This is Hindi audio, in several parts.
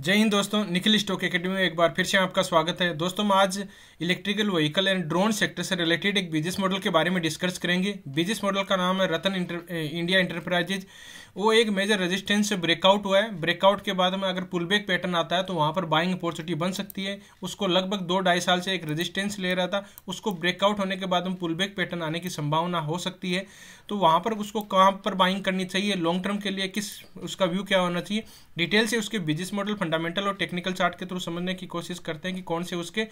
जय हिंद दोस्तों निखिल स्टॉक एकेडमी में एक बार फिर से आपका स्वागत है दोस्तों हम आज electrical vehicle and drone sector से रिलेटेड एक बिजनेस मॉडल के बारे में डिस्कस करेंगे बिजनेस मॉडल का नाम है रतन इंटर, इंडिया इंटरप्राइजेज वो एक मेजर रेजिस्टेंस से ब्रेकआउट हुआ है ब्रेकआउट के बाद में अगर पुलबैक पैटर्न आता है तो वहाँ पर बाइंग अपॉर्चुनिटी बन सकती है उसको लगभग दो ढाई साल से एक रेजिस्टेंस ले रहा था उसको ब्रेकआउट होने के बाद में पुलबैक पैटर्न आने की संभावना हो सकती है तो वहाँ पर उसको कहाँ पर बाइंग करनी चाहिए लॉन्ग टर्म के लिए किस उसका व्यू क्या होना चाहिए डिटेल से उसके बिजनेस मॉडल फंडामेंटल और टेक्निकल चार्ट के थ्रू समझने की कोशिश करते हैं कि कौन से उसके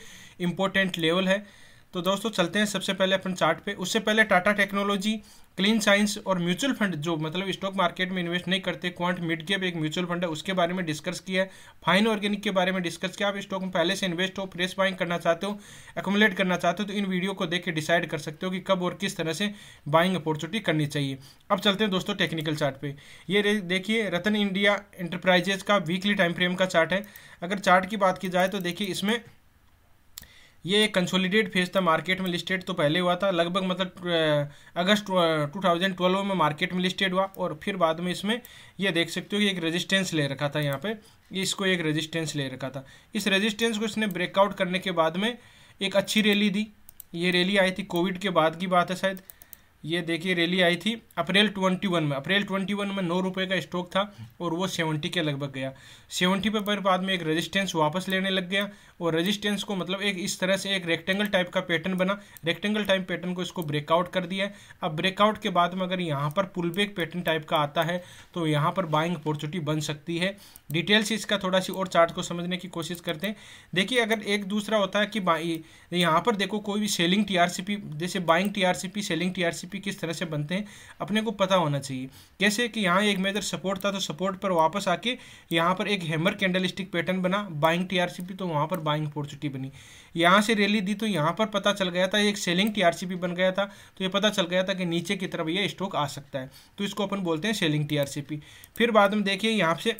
इंपॉर्टेंट लेवल है तो दोस्तों चलते हैं सबसे पहले अपन चार्ट पे उससे पहले टाटा टेक्नोलॉजी क्लीन साइंस और म्यूचुअल फंड जो मतलब स्टॉक मार्केट में इन्वेस्ट नहीं करते क्वांट मिड कैप एक म्यूचुअल फंड है उसके बारे में डिस्कस किया है फाइन ऑर्गेनिक के बारे में डिस्कस किया आप स्टॉक में पहले से इन्वेस्ट हो प्रेस बाइंग करना चाहते हो एकोमुलेट करना चाहते हो तो इन वीडियो को देख के डिसाइड कर सकते हो कि कब और किस तरह से बाइंग अपॉर्चुनिटी करनी चाहिए अब चलते हैं दोस्तों टेक्निकल चार्ट पे ये देखिए रतन इंडिया एंटरप्राइजेज का वीकली टाइम फ्रेम का चार्ट है अगर चार्ट की बात की जाए तो देखिए इसमें ये एक कंसोलिडेट फेज था मार्केट में लिस्टेड तो पहले हुआ था लगभग मतलब अगस्त 2012 में मार्केट में लिस्टेड हुआ और फिर बाद में इसमें ये देख सकते हो कि एक रेजिस्टेंस ले रखा था यहाँ पे इसको एक रेजिस्टेंस ले रखा था इस रेजिस्टेंस को इसने ब्रेकआउट करने के बाद में एक अच्छी रैली दी ये रैली आई थी कोविड के बाद की बात है शायद ये देखिए रैली आई थी अप्रैल 21 में अप्रैल 21 में नौ रुपये का स्टॉक था और वो 70 के लगभग गया 70 पे पर बाद में एक रेजिस्टेंस वापस लेने लग गया और रेजिस्टेंस को मतलब एक इस तरह से एक रेक्टेंगल टाइप का पैटर्न बना रेक्टेंगल टाइप पैटर्न को इसको ब्रेकआउट कर दिया अब ब्रेकआउट के बाद में अगर यहाँ पर पुलबैक पैटर्न टाइप का आता है तो यहाँ पर बाइंग अपॉर्चुनिटी बन सकती है डिटेल से इसका थोड़ा सी और चार्ट को समझने की कोशिश करते हैं देखिए अगर एक दूसरा होता है कि यहाँ पर देखो कोई भी सेलिंग टी जैसे buying T selling T P किस तरह से बनते हैं अपने को पता होना चाहिए जैसे कि यहाँ एक मेजर सपोर्ट था तो सपोर्ट पर वापस आके यहाँ पर एक हैमर कैंडल स्टिक पैटर्न बना बाइंग टी तो वहाँ पर बाइंग अपॉर्चुनिटी बनी यहाँ से रैली दी तो यहाँ पर पता चल गया था एक सेलिंग टी बन गया था तो ये पता चल गया था कि नीचे की तरफ ये स्टॉक आ सकता है तो इसको अपन बोलते हैं सेलिंग टी फिर बाद में देखिए यहाँ से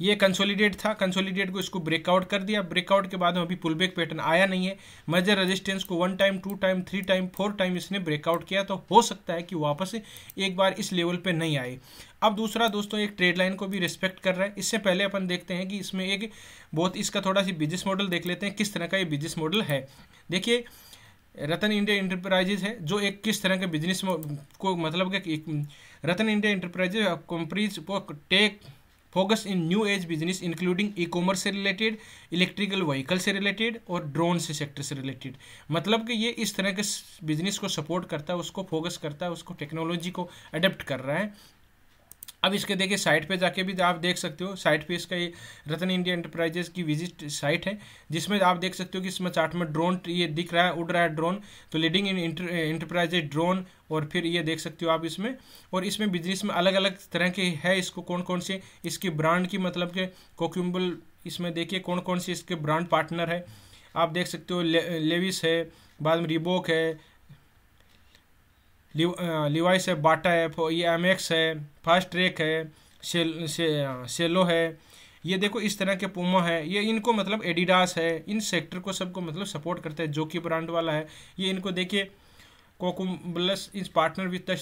ये कंसोलिडेट था कंसोलिडेट को इसको ब्रेकआउट कर दिया ब्रेकआउट के बाद में अभी पुलबैक पैटर्न आया नहीं है मेजर रेजिस्टेंस को one time two time three time four time इसने ब्रेकआउट किया तो हो सकता है कि वापस एक बार इस लेवल पे नहीं आए अब दूसरा दोस्तों एक ट्रेड लाइन को भी रिस्पेक्ट कर रहा है इससे पहले अपन देखते हैं कि इसमें एक बहुत इसका थोड़ा सी बिजनेस मॉडल देख लेते हैं किस तरह का ये बिजनेस मॉडल है देखिए रतन इंडिया इंटरप्राइजेज है जो एक किस तरह के बिजनेस को मतलब कि रतन इंडिया इंटरप्राइजेज कंपनीज को tech focus in new age business including e commerce से रिलेटेड इलेक्ट्रिकल व्हीकल से रिलेटेड और ड्रोन से सेक्टर से रिलेटेड मतलब कि ये इस तरह के बिजनेस को सपोर्ट करता है उसको फोकस करता है उसको टेक्नोलॉजी को अडेप्ट कर रहा है अब इसके देखिए साइट पे जाके भी आप देख सकते हो साइट पे इसका ये रतन इंडिया एंटरप्राइजेस की विजिट साइट है जिसमें आप देख सकते हो कि इसमें चार्ट में ड्रोन ये दिख रहा है उड़ रहा है ड्रोन तो लीडिंग इन इंटरप्राइजेज ड्रोन और फिर ये देख सकते हो आप इसमें और इसमें बिजनेस में अलग अलग तरह के है इसको कौन कौन से इसकी ब्रांड की मतलब के कोक्यूम्बल इसमें देखिए कौन कौन से इसके ब्रांड पार्टनर है आप देख सकते हो ले, लेविस है बाद में रिबोक है लिवाइस है बाटा है ये एम एक्स है फास्ट ट्रैक है सेल से, सेलो है ये देखो इस तरह के पुमा है ये इनको मतलब एडिडास है इन सेक्टर को सबको मतलब सपोर्ट करता है जो कि ब्रांड वाला है ये इनको देखिए ब्लस is partner with the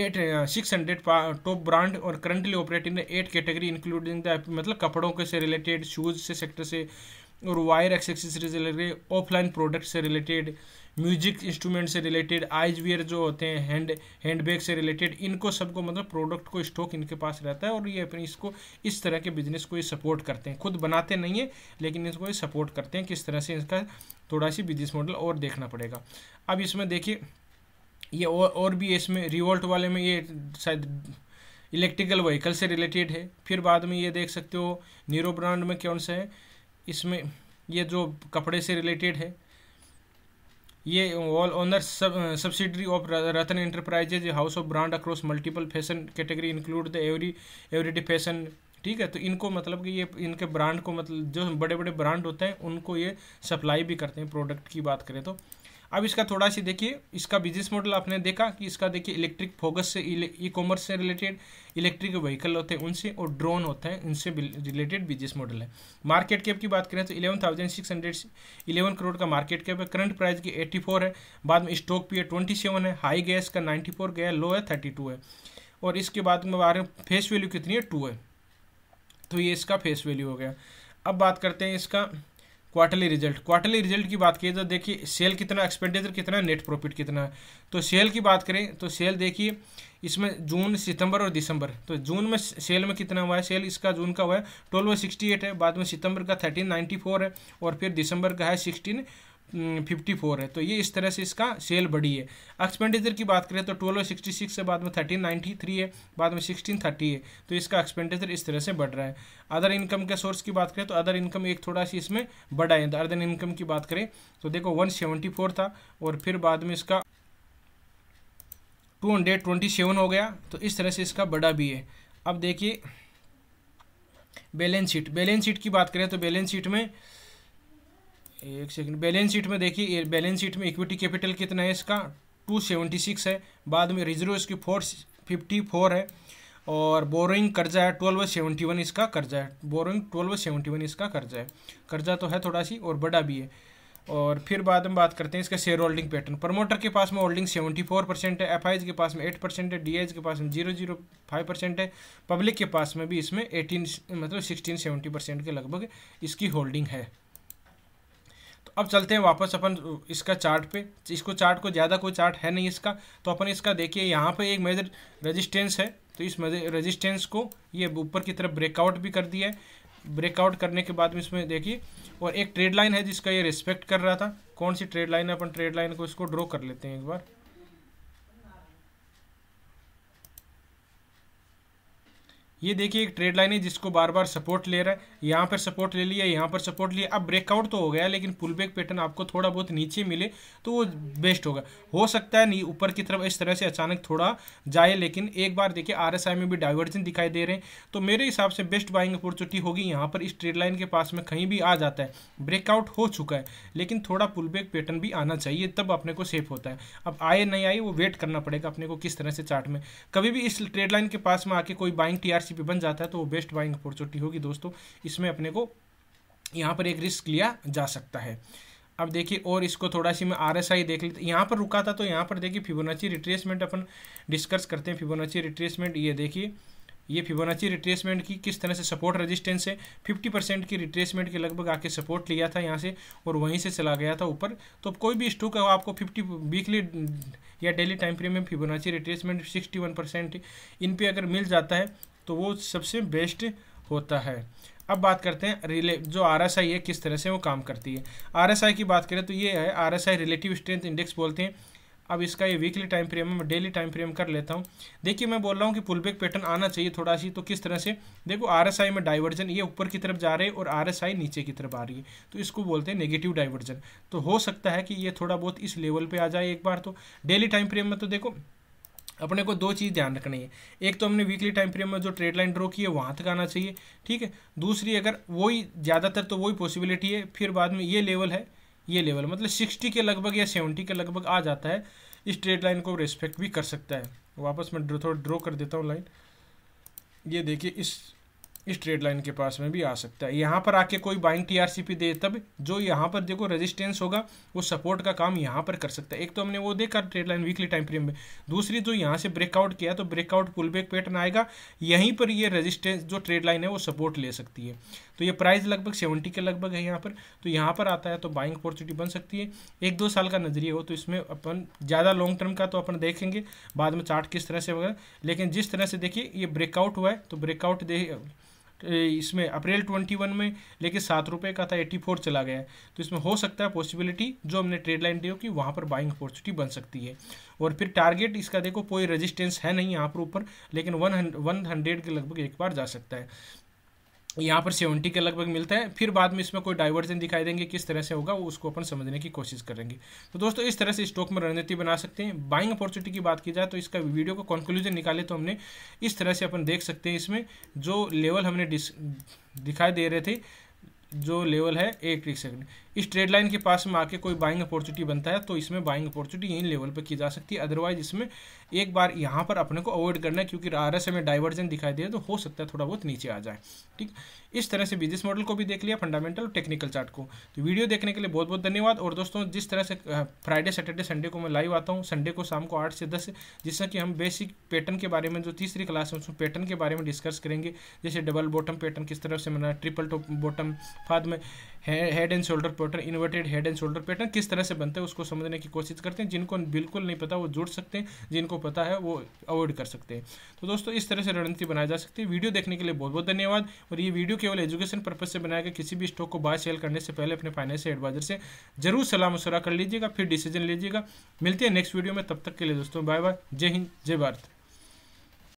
eight six hundred top brand और currently operating eight category including the मतलब कपड़ों के से रिलेटेड शूज़ से सेक्टर से और वायर एक्सेसरी से रिलेटेड ऑफलाइन प्रोडक्ट से रिलेटेड म्यूजिक इंस्ट्रूमेंट से रिलेटेड आइज वियर जो होते हैं हैंड हैंड बैग से रिलेटेड इनको सबको मतलब प्रोडक्ट को स्टॉक इनके पास रहता है और ये अपने इसको इस तरह के बिजनेस को ये सपोर्ट करते हैं खुद बनाते नहीं है लेकिन इसको ये सपोर्ट करते हैं किस तरह से इसका थोड़ा सी बिजनेस मॉडल और देखना पड़ेगा अब इसमें देखिए ये और और भी इसमें रिवोल्ट वाले में ये शायद इलेक्ट्रिकल व्हीकल से रिलेटेड है फिर बाद में ये देख सकते हो नीरो ब्रांड में कौन सा है इसमें ये जो कपड़े से रिलेटेड है ये all owner subsidiary of Ratan enterprises house of brand across multiple fashion category include the every everyday fashion ठीक है तो इनको मतलब कि ये इनके ब्रांड को मतलब जो बड़े बड़े ब्रांड होते हैं उनको ये सप्लाई भी करते हैं प्रोडक्ट की बात करें तो अब इसका थोड़ा सी देखिए इसका बिजनेस मॉडल आपने देखा कि इसका देखिए इलेक्ट्रिक फोकस से ई कॉमर्स से रिलेटेड इलेक्ट्रिक व्हीकल होते हैं उनसे और ड्रोन होते हैं उनसे रिलेटेड बिजनेस मॉडल है मार्केट कैप की बात करें तो eleven thousand six hundred eleven crore का मार्केट कैप है करंट प्राइस की एट्टी फोर है बाद में स्टॉक भी है ट्वेंटी सेवन है हाई गैस का नाइन्टी फोर गया लो है थर्टी टू है और इसके बाद में बारे में फेस वैल्यू कितनी है टू है तो ये इसका फेस वैल्यू हो गया अब बात करते हैं इसका क्वार्टरली रिजल्ट क्वार्टरली रिजल्ट की बात की तो देखिए सेल कितना एक्सपेंडिचर कितना नेट प्रॉफिट कितना है तो सेल की बात करें तो सेल तो तो देखिए इसमें जून सितंबर और दिसंबर तो जून में सेल में कितना हुआ है सेल इसका जून का हुआ है ट्वेल्व सिक्सटी एट है बाद में सितंबर का थर्टीन नाइन्टी फोर है और फिर दिसंबर का है सिक्सटीन फिफ्टी फोर है तो ये इस तरह से इसका सेल बढ़ी है एक्सपेंडिचर की बात करें तो ट्वेल्व सिक्सटी सिक्स है बाद में थर्टीन नाइन्टी थ्री है बाद में सिक्सटीन थर्टी है तो इसका एक्सपेंडिचर इस तरह से बढ़ रहा है अदर इनकम के सोर्स की बात करें तो अदर इनकम एक थोड़ा सी इसमें बढ़ा है तो अदर इनकम की बात करें तो देखो वन सेवेंटी फोर था और फिर बाद में इसका टू हंड्रेड ट्वेंटी सेवन हो गया तो इस तरह से इसका बड़ा भी है अब देखिए बैलेंस शीट बैलेंस शीट की बात करें तो बैलेंस शीट में एक सेकंड बैलेंस शीट में देखिए बैलेंस शीट में इक्विटी कैपिटल कितना है इसका टू सेवेंटी सिक्स है बाद में रिजर्व इसकी फोर फिफ्टी फोर है और बोरोइंग कर्जा है ट्वेल्व सेवेंटी वन इसका कर्जा है बोरोइंग ट्वेल्व सेवेंटी वन इसका कर्जा है कर्जा तो है थोड़ा सी और बड़ा भी है और फिर बाद में बात करते हैं इसका शेयर होल्डिंग पैटर्न प्रमोटर के पास में होल्डिंग सेवेंटी फोर परसेंट है एफ के पास में एट परसेंट है डी के पास में जीरो जीरो फाइव परसेंट है पब्लिक के पास में भी इसमें एटीन मतलब सिक्सटीन सेवेंटी परसेंट के लगभग इसकी होल्डिंग है अब चलते हैं वापस अपन इसका चार्ट पे इसको चार्ट को ज़्यादा कोई चार्ट है नहीं इसका तो अपन इसका देखिए यहाँ पे एक मेजर रेजिस्टेंस है तो इस रेजिस्टेंस को ये ऊपर की तरफ ब्रेकआउट भी कर दिया है ब्रेकआउट करने के बाद में इसमें देखिए और एक ट्रेड लाइन है जिसका ये रिस्पेक्ट कर रहा था कौन सी ट्रेड लाइन है अपन ट्रेड लाइन को इसको ड्रॉ कर लेते हैं एक बार ये देखिए एक ट्रेड लाइन है जिसको बार बार सपोर्ट ले रहा है यहाँ पर सपोर्ट ले लिया यहाँ पर सपोर्ट लिया अब ब्रेकआउट तो हो गया लेकिन पुलबैक पैटर्न आपको थोड़ा बहुत नीचे मिले तो वो बेस्ट होगा हो सकता है नहीं ऊपर की तरफ इस तरह से अचानक थोड़ा जाए लेकिन एक बार देखिए आर में भी डाइवर्जन दिखाई दे रहे हैं तो मेरे हिसाब से बेस्ट बाइंग अपॉर्चुनिटी होगी यहाँ पर इस ट्रेड लाइन के पास में कहीं भी आ जाता है ब्रेकआउट हो चुका है लेकिन थोड़ा पुलबैक पैटर्न भी आना चाहिए तब अपने को सेफ होता है अब आए नहीं आए वो वेट करना पड़ेगा अपने को किस तरह से चार्ट में कभी भी इस ट्रेड लाइन के पास में आके कोई बाइंग टी आरसीबी बन जाता है तो वो बेस्ट बाइंग अपॉर्चुनिटी होगी दोस्तों इसमें अपने को यहाँ पर एक रिस्क लिया जा सकता है अब देखिए और इसको थोड़ा सी मैं आर एस आई देख लेते यहाँ पर रुका था तो यहाँ पर देखिए फिबोनाची रिट्रेसमेंट अपन डिस्कस करते हैं फिबोनाची रिट्रेसमेंट ये देखिए ये फिबोनाची रिट्रेसमेंट की किस तरह से सपोर्ट रेजिस्टेंस है फिफ्टी परसेंट की रिट्रेसमेंट के लगभग आके सपोर्ट लिया था यहाँ से और वहीं से चला गया था ऊपर तो कोई भी स्टॉक है आपको फिफ्टी वीकली या डेली टाइम फ्रेम में Fibonacci retracement sixty one percent इन पर अगर मिल जाता है तो वो सबसे बेस्ट होता है अब बात करते हैं रिले जो आर एस आई है किस तरह से वो काम करती है आर एस आई की बात करें तो ये है R S I relative strength index बोलते हैं अब इसका ये वीकली टाइम फ्रेम है मैं डेली टाइम फ्रेम कर लेता हूँ देखिए मैं बोल रहा हूँ कि पुलबैक पैटर्न आना चाहिए थोड़ा सी तो किस तरह से देखो आरएसआई में डाइवर्जन ये ऊपर की तरफ जा रहे हैं और आरएसआई नीचे की तरफ आ रही है तो इसको बोलते हैं नेगेटिव डाइवर्जन तो हो सकता है कि ये थोड़ा बहुत इस लेवल पर आ जाए एक बार तो डेली टाइम फ्रेम में तो देखो अपने को दो चीज़ ध्यान रखनी है एक तो हमने वीकली टाइम फ्रेम में जो ट्रेड लाइन ड्रॉ की है वहाँ तक आना चाहिए ठीक है दूसरी अगर वही ज़्यादातर तो वही पॉसिबिलिटी है फिर बाद में ये लेवल है ये लेवल मतलब सिक्सटी के लगभग या सेवेंटी के लगभग आ जाता है इस ट्रेड लाइन को रेस्पेक्ट भी कर सकता है वापस मैं थोड़ा ड्रॉ कर देता हूँ लाइन ये देखिए इस इस ट्रेड लाइन के पास में भी आ सकता है यहाँ पर आके कोई बाइंग टीआरसीपी दे तब जो यहाँ पर देखो रेजिस्टेंस होगा वो सपोर्ट का काम यहाँ पर कर सकता है एक तो हमने वो देखा trade line weekly time frame में दूसरी जो यहाँ से ब्रेकआउट किया तो ब्रेकआउट पुल बैक पैटर्न आएगा यहीं पर ये रजिस्टेंस जो ट्रेड लाइन है वो सपोर्ट ले सकती है तो ये प्राइस लगभग सेवेंटी के लगभग है यहाँ पर तो यहाँ पर आता है तो बाइंग अपॉर्चुनिटी बन सकती है एक दो साल का नजरिया हो तो इसमें अपन ज़्यादा लॉन्ग टर्म का तो अपन देखेंगे बाद में चार्ट किस तरह से वगैरह लेकिन जिस तरह से देखिए ये ब्रेकआउट हुआ है तो ब्रेकआउट दे इसमें अप्रैल ट्वेंटी वन में लेकिन सात रुपये का था एट्टी फोर चला गया तो इसमें हो सकता है पॉसिबिलिटी जो हमने ट्रेड लाइन दी कि वहाँ पर बाइंग अपॉर्चुनिटी बन सकती है और फिर टारगेट इसका देखो कोई रेजिस्टेंस है नहीं यहाँ पर ऊपर लेकिन वन वन हंड्रेड के लगभग एक बार जा सकता है यहाँ पर सेवेंटी के लगभग मिलते हैं फिर बाद में इसमें कोई डाइवर्जन दिखाई देंगे किस तरह से होगा वो उसको अपन समझने की कोशिश करेंगे तो दोस्तों इस तरह से स्टॉक में रणनीति बना सकते हैं बाइंग अपॉर्चुनिटी की बात की जाए तो इसका वीडियो को कंक्लूजन निकाले तो हमने इस तरह से अपन देख सकते हैं इसमें जो लेवल हमने दिखाई दे रहे थे जो लेवल है एक एक सेकंड इस ट्रेड लाइन के पास में आके कोई बाइंग अपॉर्चुनिटी बनता है तो इसमें बाइंग अपॉर्चुनिटी यहीं लेवल पर की जा सकती है अदरवाइज इसमें एक बार यहाँ पर अपने को अवॉइड करना है क्योंकि आर एस में डाइवर्जन दिखाई दे तो हो सकता है थोड़ा बहुत नीचे आ जाए ठीक इस तरह से बिजनेस मॉडल को भी देख लिया फंडामेंटल और टेक्निकल चार्ट को तो वीडियो देखने के लिए बहुत बहुत धन्यवाद और दोस्तों जिस तरह से फ्राइडे सैटरडे संडे को मैं लाइव आता हूँ संडे को शाम को आठ से दस जिससे कि हम बेसिक पैटर्न के बारे में जो तीसरी क्लास है उसमें पैटर्न के बारे में डिस्कस करेंगे जैसे डबल बॉटम पैटर्न किस तरह से मना ट्रिपल टॉप बॉटम फाद में हेड एंड शोल्डर कॉटन inverted head and shoulder pattern किस तरह से बनता है उसको समझने की कोशिश करते हैं जिनको बिल्कुल नहीं पता वो जुड़ सकते हैं जिनको पता है वो अवॉइड कर सकते हैं तो दोस्तों इस तरह से रणनीति बनाई जा सकती है वीडियो देखने के लिए बहुत बहुत धन्यवाद और ये वीडियो केवल एजुकेशन पर्पज से बनाया गया किसी भी स्टॉक को बाय सेल करने से पहले अपने फाइनेंशियल एडवाइजर से जरूर सलाह मशुरा कर लीजिएगा फिर डिसीजन लीजिएगा मिलते हैं नेक्स्ट वीडियो में तब तक के लिए दोस्तों बाय बाय जय हिंद जय भारत